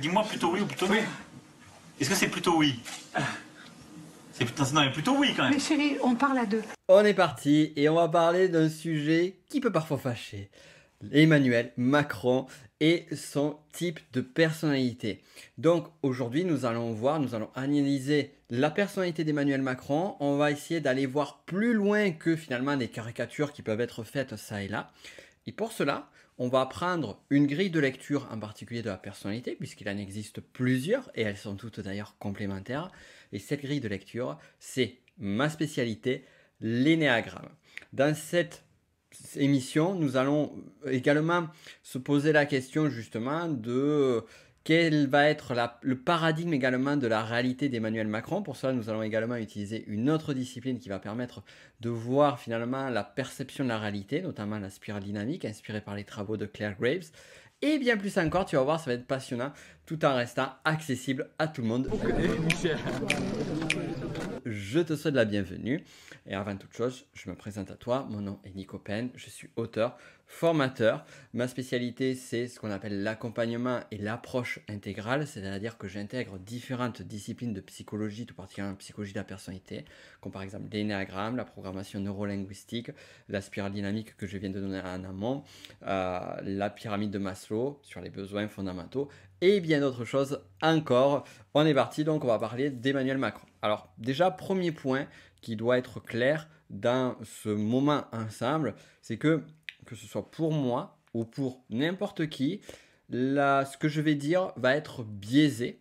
Dis-moi plutôt oui ou plutôt non. Est-ce que c'est plutôt oui C'est plutôt... plutôt oui quand même. Mais chérie, on parle à deux. On est parti et on va parler d'un sujet qui peut parfois fâcher. Emmanuel Macron et son type de personnalité. Donc aujourd'hui, nous allons voir, nous allons analyser la personnalité d'Emmanuel Macron. On va essayer d'aller voir plus loin que finalement des caricatures qui peuvent être faites ça et là. Et pour cela, on va prendre une grille de lecture en particulier de la personnalité, puisqu'il en existe plusieurs, et elles sont toutes d'ailleurs complémentaires. Et cette grille de lecture, c'est ma spécialité, l'énéagramme. Dans cette émission, nous allons également se poser la question justement de quel va être le paradigme également de la réalité d'Emmanuel Macron Pour cela, nous allons également utiliser une autre discipline qui va permettre de voir finalement la perception de la réalité, notamment la spirale dynamique inspirée par les travaux de Claire Graves. Et bien plus encore, tu vas voir, ça va être passionnant, tout en restant accessible à tout le monde je te souhaite la bienvenue. Et avant toute chose, je me présente à toi. Mon nom est Nico Pen, je suis auteur, formateur. Ma spécialité, c'est ce qu'on appelle l'accompagnement et l'approche intégrale, c'est-à-dire que j'intègre différentes disciplines de psychologie, tout particulièrement la psychologie de la personnalité, comme par exemple l'énéagramme, la programmation neurolinguistique, la spirale dynamique que je viens de donner en amont, euh, la pyramide de Maslow sur les besoins fondamentaux et bien d'autres choses encore. On est parti, donc on va parler d'Emmanuel Macron. Alors déjà, premier point qui doit être clair dans ce moment ensemble, c'est que, que ce soit pour moi ou pour n'importe qui, ce que je vais dire va être biaisé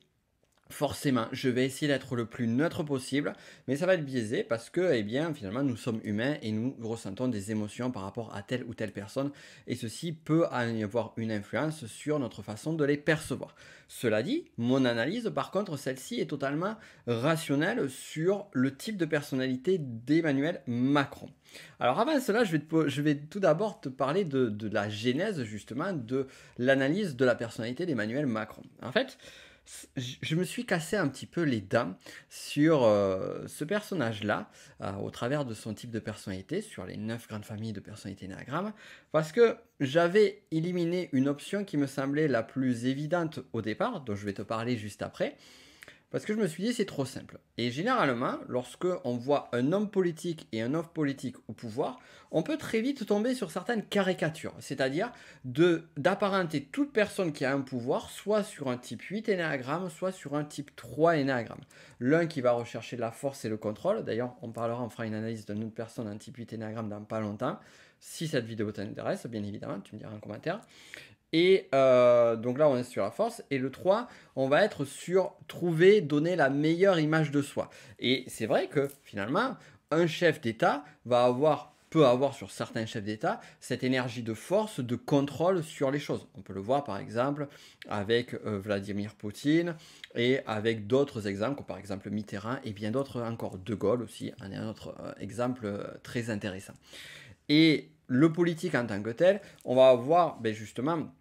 Forcément, je vais essayer d'être le plus neutre possible, mais ça va être biaisé parce que, eh bien, finalement, nous sommes humains et nous ressentons des émotions par rapport à telle ou telle personne, et ceci peut avoir une influence sur notre façon de les percevoir. Cela dit, mon analyse, par contre, celle-ci est totalement rationnelle sur le type de personnalité d'Emmanuel Macron. Alors avant cela, je vais, tout d'abord te parler de, de la genèse justement de l'analyse de la personnalité d'Emmanuel Macron. En fait, je me suis cassé un petit peu les dents sur euh, ce personnage-là, euh, au travers de son type de personnalité, sur les 9 grandes familles de personnalités néagrammes, parce que j'avais éliminé une option qui me semblait la plus évidente au départ, dont je vais te parler juste après, parce que je me suis dit c'est trop simple. Et généralement, lorsque on voit un homme politique et un homme politique au pouvoir, on peut très vite tomber sur certaines caricatures, c'est-à-dire d'apparenter toute personne qui a un pouvoir soit sur un type 8 énéagramme, soit sur un type 3 énéagramme. L'un qui va rechercher la force et le contrôle, d'ailleurs, on parlera, on fera une analyse d'une autre personne un type 8 énéagramme dans pas longtemps. Si cette vidéo t'intéresse, bien évidemment, tu me diras en commentaire. Et euh, donc là, on est sur la force. Et le 3, on va être sur trouver, donner la meilleure image de soi. Et c'est vrai que finalement, un chef d'État va avoir peut avoir sur certains chefs d'État cette énergie de force, de contrôle sur les choses. On peut le voir par exemple avec euh, Vladimir Poutine et avec d'autres exemples, comme par exemple Mitterrand et bien d'autres encore. De Gaulle aussi, un autre euh, exemple très intéressant. Et le politique en tant que tel, on va avoir ben justement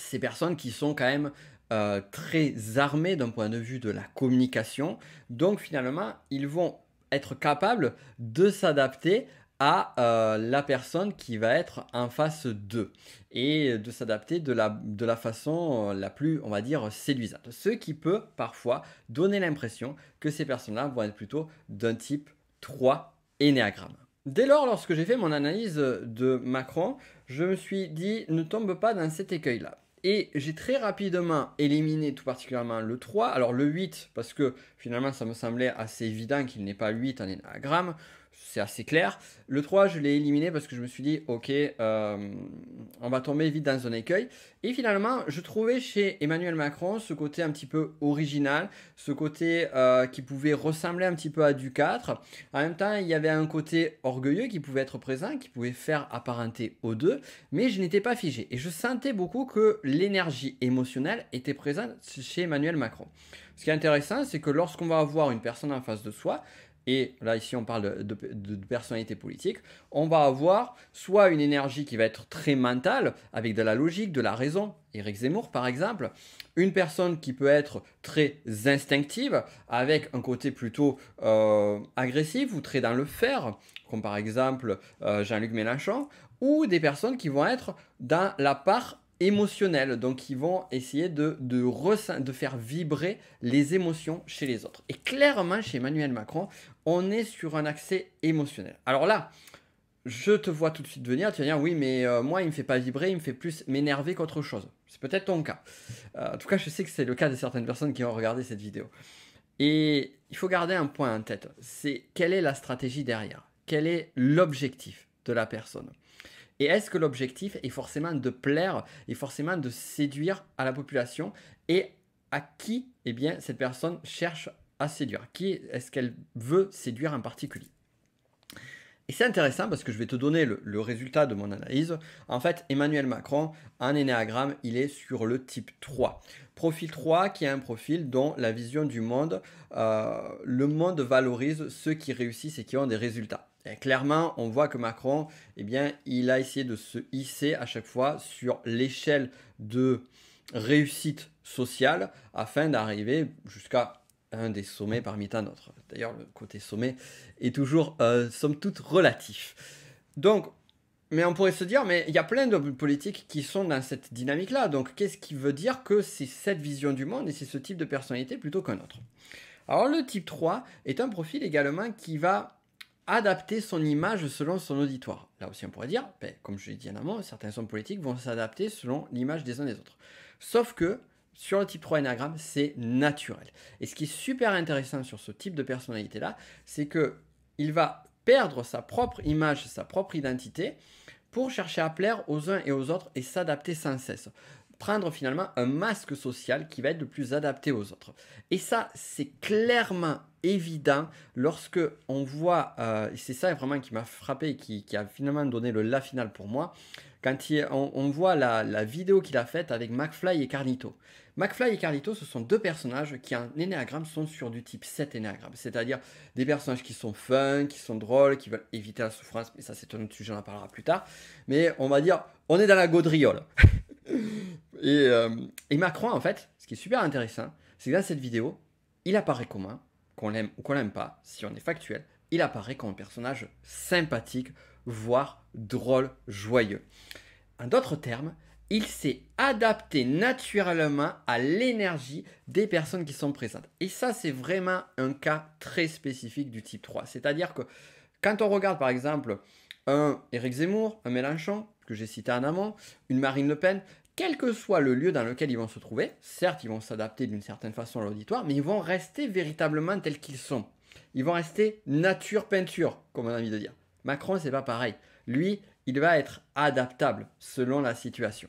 ces personnes qui sont quand même euh, très armées d'un point de vue de la communication. Donc finalement, ils vont être capables de s'adapter à euh, la personne qui va être en face d'eux et de s'adapter de la, de la façon euh, la plus, on va dire, séduisante. Ce qui peut parfois donner l'impression que ces personnes-là vont être plutôt d'un type 3 énéagramme. Dès lors, lorsque j'ai fait mon analyse de Macron, je me suis dit, ne tombe pas dans cet écueil-là. Et j'ai très rapidement éliminé tout particulièrement le 3. Alors le 8, parce que Finalement, ça me semblait assez évident qu'il n'est pas 8 en énagramme. C'est assez clair. Le 3, je l'ai éliminé parce que je me suis dit, ok, euh, on va tomber vite dans un écueil. Et finalement, je trouvais chez Emmanuel Macron ce côté un petit peu original, ce côté euh, qui pouvait ressembler un petit peu à du 4. En même temps, il y avait un côté orgueilleux qui pouvait être présent, qui pouvait faire apparenter aux deux, mais je n'étais pas figé. Et je sentais beaucoup que l'énergie émotionnelle était présente chez Emmanuel Macron. Ce qui est intéressant, c'est que lorsqu'on va avoir une personne en face de soi, et là ici on parle de, personnalité politique, on va avoir soit une énergie qui va être très mentale, avec de la logique, de la raison, Eric Zemmour par exemple, une personne qui peut être très instinctive, avec un côté plutôt euh, agressif ou très dans le faire, comme par exemple euh, Jean-Luc Mélenchon, ou des personnes qui vont être dans la part émotionnels. Donc, ils vont essayer de, de, de faire vibrer les émotions chez les autres. Et clairement, chez Emmanuel Macron, on est sur un accès émotionnel. Alors là, je te vois tout de suite venir, tu vas dire oui, mais euh, moi, il me fait pas vibrer, il me fait plus m'énerver qu'autre chose. C'est peut-être ton cas. Euh, en tout cas, je sais que c'est le cas de certaines personnes qui ont regardé cette vidéo. Et il faut garder un point en tête, c'est quelle est la stratégie derrière Quel est l'objectif de la personne et est-ce que l'objectif est forcément de plaire et forcément de séduire à la population et à qui eh bien, cette personne cherche à séduire Qui est-ce qu'elle veut séduire en particulier et c'est intéressant parce que je vais te donner le, résultat de mon analyse. En fait, Emmanuel Macron, en énéagramme, il est sur le type 3. Profil 3 qui est un profil dont la vision du monde, euh, le monde valorise ceux qui réussissent et qui ont des résultats. Et clairement, on voit que Macron, eh bien, il a essayé de se hisser à chaque fois sur l'échelle de réussite sociale afin d'arriver jusqu'à un des sommets parmi tant d'autres. D'ailleurs, le côté sommet est toujours, euh, somme toute, relatif. Donc, mais on pourrait se dire, mais il y a plein d'hommes politiques qui sont dans cette dynamique-là. Donc, qu'est-ce qui veut dire que c'est cette vision du monde et c'est ce type de personnalité plutôt qu'un autre Alors, le type 3 est un profil également qui va adapter son image selon son auditoire. Là aussi, on pourrait dire, ben, comme je l'ai dit en amont, certains hommes politiques vont s'adapter selon l'image des uns des autres. Sauf que sur le type 3 Enneagramme, c'est naturel. Et ce qui est super intéressant sur ce type de personnalité-là, c'est que il va perdre sa propre image, sa propre identité, pour chercher à plaire aux uns et aux autres et s'adapter sans cesse. Prendre finalement un masque social qui va être le plus adapté aux autres. Et ça, c'est clairement évident lorsque on voit, euh, c'est ça vraiment qui m'a frappé qui, qui, a finalement donné le la final pour moi, quand on, voit la, vidéo qu'il a faite avec McFly et Carnito. McFly et Carnito, ce sont deux personnages qui, en énéagramme, sont sur du type 7 énéagramme, c'est-à-dire des personnages qui sont fun, qui sont drôles, qui veulent éviter la souffrance, mais ça c'est un autre sujet, on en parlera plus tard. Mais on va dire, on est dans la gaudriole. et, euh, et Macron, en fait, ce qui est super intéressant, c'est que dans cette vidéo, il apparaît comme un, qu'on l'aime ou qu'on l'aime pas, si on est factuel, il apparaît comme un personnage sympathique, voire drôle, joyeux. En d'autres termes, il s'est adapté naturellement à l'énergie des personnes qui sont présentes. Et ça, c'est vraiment un cas très spécifique du type 3. C'est-à-dire que quand on regarde par exemple un Éric Zemmour, un Mélenchon, que j'ai cité en amont, une Marine Le Pen, quel que soit le lieu dans lequel ils vont se trouver, certes, ils vont s'adapter d'une certaine façon à l'auditoire, mais ils vont rester véritablement tels qu'ils sont. Ils vont rester nature-peinture, comme on a envie de dire. Macron, c'est pas pareil. Lui, il va être adaptable selon la situation.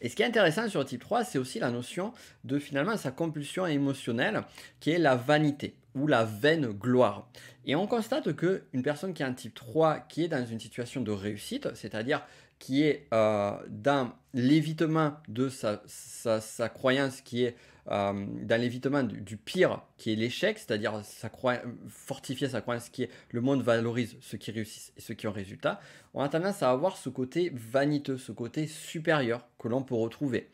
Et ce qui est intéressant sur le type 3, c'est aussi la notion de finalement sa compulsion émotionnelle, qui est la vanité ou la vaine gloire. Et on constate que une personne qui a un type 3, qui est dans une situation de réussite, c'est-à-dire qui est euh, dans l'évitement de sa, croyance qui est euh, dans l'évitement du, pire, qui est l'échec, c'est-à-dire fortifier sa croyance qui est le monde valorise ceux qui réussissent et ceux qui ont résultat, on a tendance à avoir ce côté vaniteux, ce côté supérieur que l'on peut retrouver.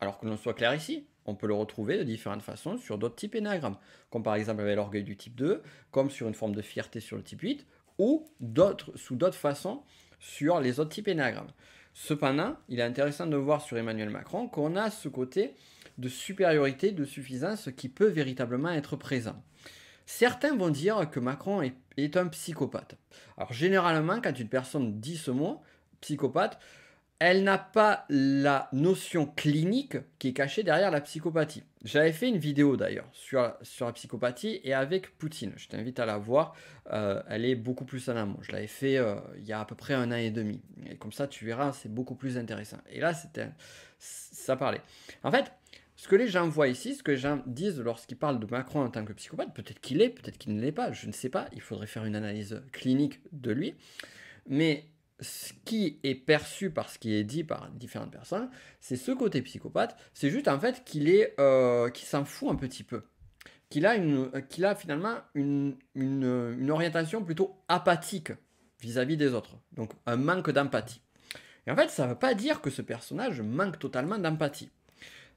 Alors que l'on soit clair ici, on peut le retrouver de différentes façons sur d'autres types énagrammes, comme par exemple avec l'orgueil du type 2, comme sur une forme de fierté sur le type 8, ou d'autres, sous d'autres façons sur les autres types énagrammes. Cependant, il est intéressant de voir sur Emmanuel Macron qu'on a ce côté de supériorité, de suffisance qui peut véritablement être présent. Certains vont dire que Macron est, un psychopathe. Alors généralement, quand une personne dit ce mot, psychopathe, elle n'a pas la notion clinique qui est cachée derrière la psychopathie. J'avais fait une vidéo d'ailleurs sur, sur la psychopathie et avec Poutine. Je t'invite à la voir. Euh, elle est beaucoup plus en amont. Je l'avais fait euh, il y a à peu près un an et demi. Et comme ça, tu verras, c'est beaucoup plus intéressant. Et là, c'était ça parlait. En fait, ce que les gens voient ici, ce que les gens disent lorsqu'ils parlent de Macron en tant que psychopathe, peut-être qu'il l'est, peut-être qu'il ne l'est pas, je ne sais pas, il faudrait faire une analyse clinique de lui, mais ce qui est perçu par ce qui est dit par différentes personnes, c'est ce côté psychopathe, c'est juste en fait qu'il est, euh, s'en fout un petit peu, qu'il a, une, qu'il a finalement une, orientation plutôt apathique vis à -vis des autres, donc un manque d'empathie. Et en fait, ça ne veut pas dire que ce personnage manque totalement d'empathie.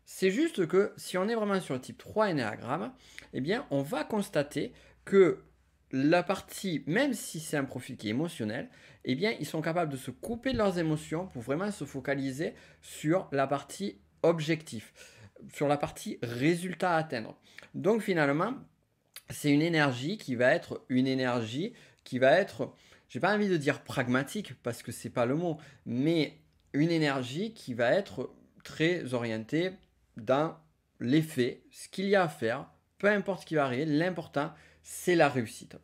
C'est juste que si on est vraiment sur le type 3 Enneagramme, eh bien, on va constater que la partie, même si c'est un profil qui est émotionnel, eh bien, ils sont capables de se couper de leurs émotions pour vraiment se focaliser sur la partie objectif, sur la partie résultat à atteindre. Donc, finalement, c'est une énergie qui va être une énergie qui va être, j'ai pas envie de dire pragmatique parce que c'est pas le mot, mais une énergie qui va être très orientée dans les faits, ce qu'il y a à faire, peu importe ce qui va arriver, l'important, c'est la réussite.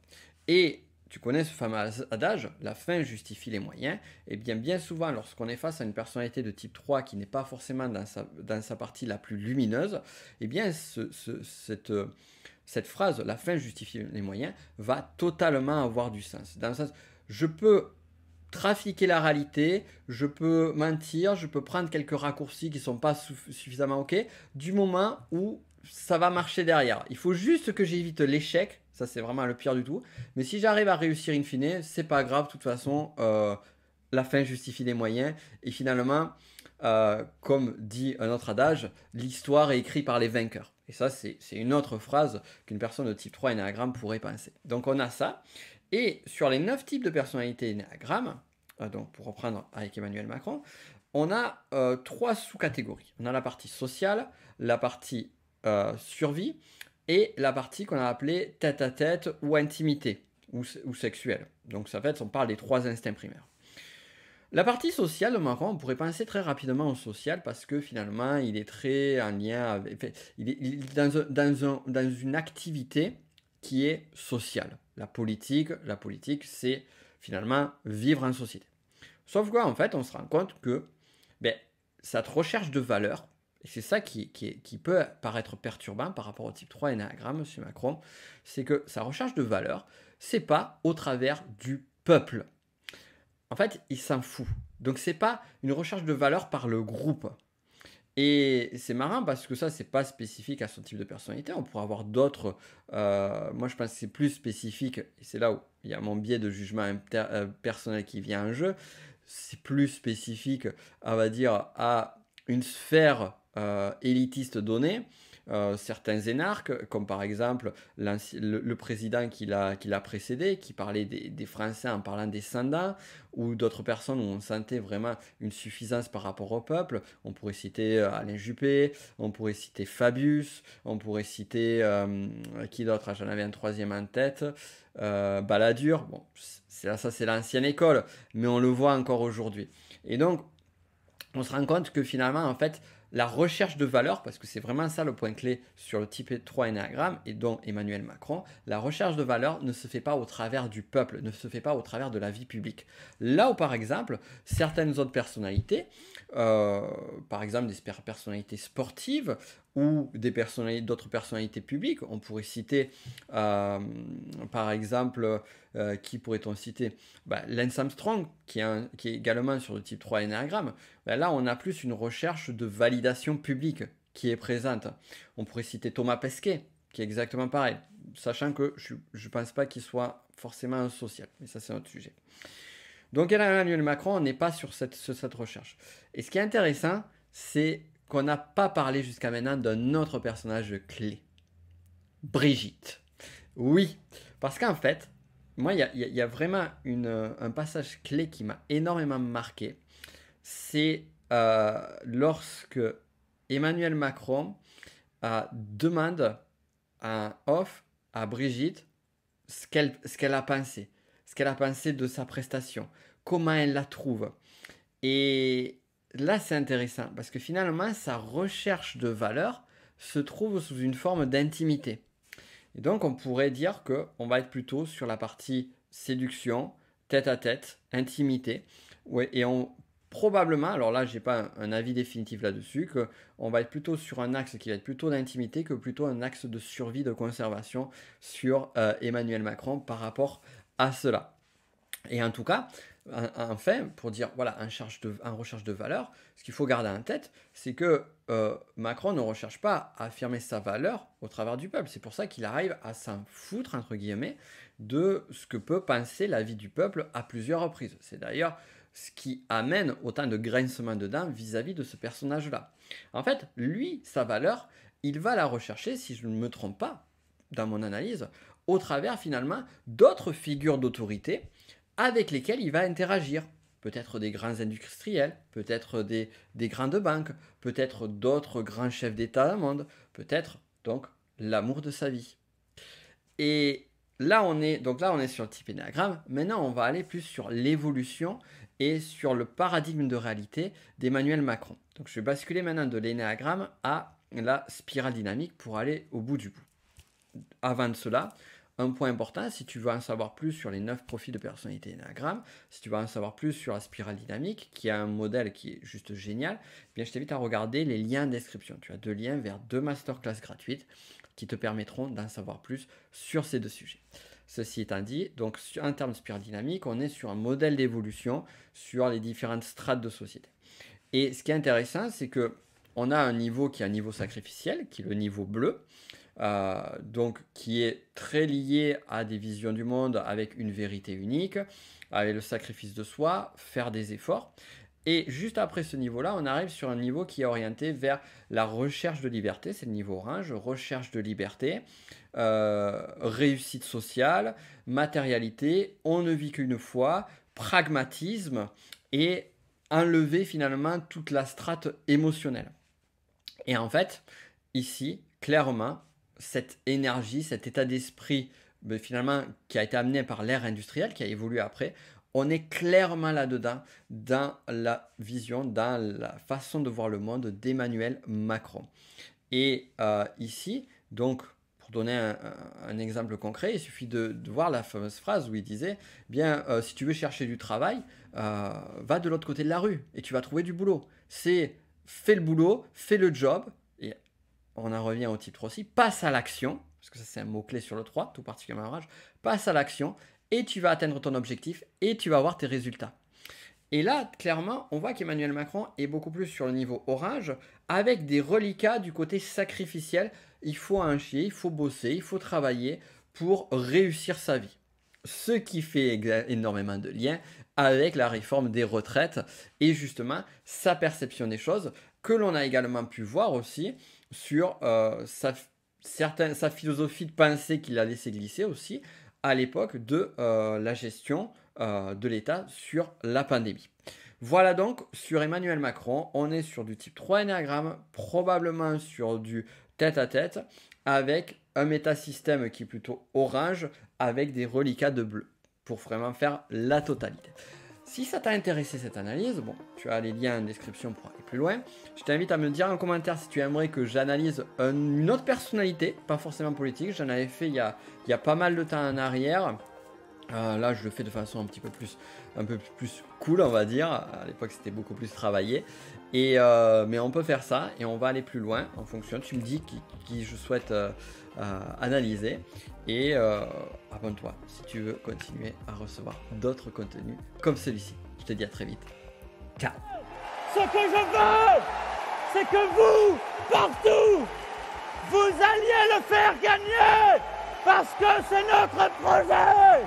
Et tu connais ce fameux adage, la fin justifie les moyens, et eh bien bien souvent lorsqu'on est face à une personnalité de type 3 qui n'est pas forcément dans sa, partie la plus lumineuse, et eh bien cette, cette phrase, la fin justifie les moyens, va totalement avoir du sens. Dans le sens, je peux trafiquer la réalité, je peux mentir, je peux prendre quelques raccourcis qui sont pas suffisamment ok, du moment où ça va marcher derrière. Il faut juste que j'évite l'échec, ça c'est vraiment le pire du tout, mais si j'arrive à réussir in fine, c'est pas grave, de toute façon, euh, la fin justifie les moyens, et finalement, euh, comme dit un autre adage, l'histoire est écrite par les vainqueurs. Et ça, c'est une autre phrase qu'une personne de type 3 énéagramme pourrait penser. Donc on a ça. Et sur les neuf types de personnalités énéagrammes, euh, donc pour reprendre avec Emmanuel Macron, on a euh, trois sous-catégories. On a la partie sociale, la partie euh, survie et la partie qu'on a appelée tête à tête ou intimité ou, sexuelle. Donc ça fait, on parle des trois instincts primaires. La partie sociale Macron, on pourrait penser très rapidement au social parce que finalement, il est très en lien avec. Il est, dans une activité qui est sociale la politique, la politique, c'est finalement vivre en société. Sauf quoi, en fait, on se rend compte que ben, cette recherche de valeur, et c'est ça qui, qui, peut paraître perturbant par rapport au type 3 énagramme chez Macron, c'est que sa recherche de valeur, c'est pas au travers du peuple. En fait, il s'en fout. Donc c'est pas une recherche de valeur par le groupe. Et c'est marrant parce que ça, c'est pas spécifique à ce type de personnalité. On pourrait avoir d'autres. Euh, moi, je pense que c'est plus spécifique. Et c'est là où il y a mon biais de jugement euh, personnel qui vient en jeu. C'est plus spécifique, on va dire, à une sphère euh, élitiste donnée euh, certains énarques, comme par exemple le, président qui l'a précédé, qui parlait des, Français en parlant des Sanda, ou d'autres personnes où on sentait vraiment une suffisance par rapport au peuple. On pourrait citer euh, Alain Juppé, on pourrait citer Fabius, on pourrait citer euh, qui d'autre ah, J'en avais un troisième en tête. Euh, Balladur, bon, ça c'est l'ancienne école, mais on le voit encore aujourd'hui. Et donc, on se rend compte que finalement, en fait, la recherche de valeur, parce que c'est vraiment ça le point clé sur le type 3 Enneagramme et dont Emmanuel Macron, la recherche de valeur ne se fait pas au travers du peuple, ne se fait pas au travers de la vie publique. Là où, par exemple, certaines autres personnalités, euh, par exemple des personnalités sportives ou des personnalités, d'autres personnalités publiques. On pourrait citer, euh, par exemple, euh, qui pourrait-on citer bah, Armstrong, qui est, qui est, également sur le type 3 Enneagramme. Bah, là, on a plus une recherche de validation publique qui est présente. On pourrait citer Thomas Pesquet, qui est exactement pareil, sachant que je ne pense pas qu'il soit forcément un social, mais ça c'est un autre sujet. Donc Emmanuel Macron n'est pas sur cette, sur cette recherche. Et ce qui est intéressant, c'est qu'on n'a pas parlé jusqu'à maintenant d'un autre personnage clé. Brigitte. Oui, parce qu'en fait, moi, il y, a vraiment un passage clé qui m'a énormément marqué. C'est euh, lorsque Emmanuel Macron euh, demande à Off, à Brigitte, ce qu'elle a pensé, ce qu'elle a pensé de sa prestation, comment elle la trouve. Et, là, c'est intéressant parce que finalement, sa recherche de valeur se trouve sous une forme d'intimité. Et donc, on pourrait dire que on va être plutôt sur la partie séduction, tête à tête, intimité. et on probablement, alors là, j'ai pas un, avis définitif là-dessus, que on va être plutôt sur un axe qui va être plutôt d'intimité que plutôt un axe de survie, de conservation sur euh, Emmanuel Macron par rapport à cela. Et en tout cas, Enfin, pour dire voilà, en de, recherche de valeur, ce qu'il faut garder en tête, c'est que euh, Macron ne recherche pas à affirmer sa valeur au travers du peuple. C'est pour ça qu'il arrive à s'en foutre, entre guillemets, de ce que peut penser la vie du peuple à plusieurs reprises. C'est d'ailleurs ce qui amène autant de grincements de vis-à-vis de ce personnage-là. En fait, lui, sa valeur, il va la rechercher, si je ne me trompe pas dans mon analyse, au travers finalement d'autres figures d'autorité avec lesquels il va interagir. Peut-être des grands industriels, peut-être des, des de banque, peut-être d'autres grands chefs d'État dans monde, peut-être donc l'amour de sa vie. Et là on est donc là on est sur le type énéagramme. Maintenant on va aller plus sur l'évolution et sur le paradigme de réalité d'Emmanuel Macron. Donc je vais basculer maintenant de l'énéagramme à la spirale dynamique pour aller au bout du bout. Avant de cela, un point important, si tu veux en savoir plus sur les 9 profils de personnalité Enneagram, si tu veux en savoir plus sur la spirale dynamique, qui a un modèle qui est juste génial, eh bien je t'invite à regarder les liens en description. Tu as deux liens vers deux masterclass gratuites qui te permettront d'en savoir plus sur ces deux sujets. Ceci étant dit, donc en termes de spirale dynamique, on est sur un modèle d'évolution sur les différentes strates de société. Et ce qui est intéressant, c'est que on a un niveau qui est un niveau sacrificiel, qui est le niveau bleu, euh, donc qui est très lié à des visions du monde avec une vérité unique, avec le sacrifice de soi, faire des efforts. Et juste après ce niveau-là, on arrive sur un niveau qui est orienté vers la recherche de liberté, c'est le niveau orange, recherche de liberté, euh, réussite sociale, matérialité, on ne vit qu'une fois, pragmatisme et enlever finalement toute la strate émotionnelle. Et en fait, ici, clairement, cette énergie, cet état d'esprit ben, finalement qui a été amené par l'ère industrielle, qui a évolué après, on est clairement là-dedans, dans la vision, dans la façon de voir le monde d'Emmanuel Macron. Et euh, ici, donc, pour donner un, exemple concret, il suffit de, voir la fameuse phrase où il disait, eh bien, euh, si tu veux chercher du travail, euh, va de l'autre côté de la rue et tu vas trouver du boulot. C'est fais le boulot, fais le job, on en revient au titre aussi, passe à l'action, parce que ça c'est un mot-clé sur le 3, tout particulièrement rage, passe à l'action, et tu vas atteindre ton objectif, et tu vas avoir tes résultats. Et là, clairement, on voit qu'Emmanuel Macron est beaucoup plus sur le niveau orage, avec des reliquats du côté sacrificiel. Il faut un chier, il faut bosser, il faut travailler pour réussir sa vie. Ce qui fait énormément de liens avec la réforme des retraites et justement sa perception des choses, que l'on a également pu voir aussi sur euh, sa, philosophie de pensée qu'il a laissé glisser aussi à l'époque de euh, la gestion euh, de l'État sur la pandémie. Voilà donc sur Emmanuel Macron, on est sur du type 3 énagramme, probablement sur du tête à tête, avec un métasystème qui est plutôt orange, avec des reliquats de bleu, pour vraiment faire la totalité. Si ça t'a intéressé cette analyse, bon, tu as les liens en description pour aller plus loin. Je t'invite à me dire en commentaire si tu aimerais que j'analyse une autre personnalité, pas forcément politique. J'en avais fait il y, a, pas mal de temps en arrière. Euh, là, je le fais de façon un petit peu plus, un peu plus cool, on va dire. À l'époque, c'était beaucoup plus travaillé. Euh, mais on peut faire ça et on va aller plus loin en fonction. Tu me dis qui, je souhaite euh, euh, analyser. Et abonne-toi si tu veux continuer à recevoir d'autres contenus comme celui-ci. Je te dis à très vite. Ciao Ce que je veux, c'est que vous, partout, vous alliez le faire gagner Parce que c'est notre projet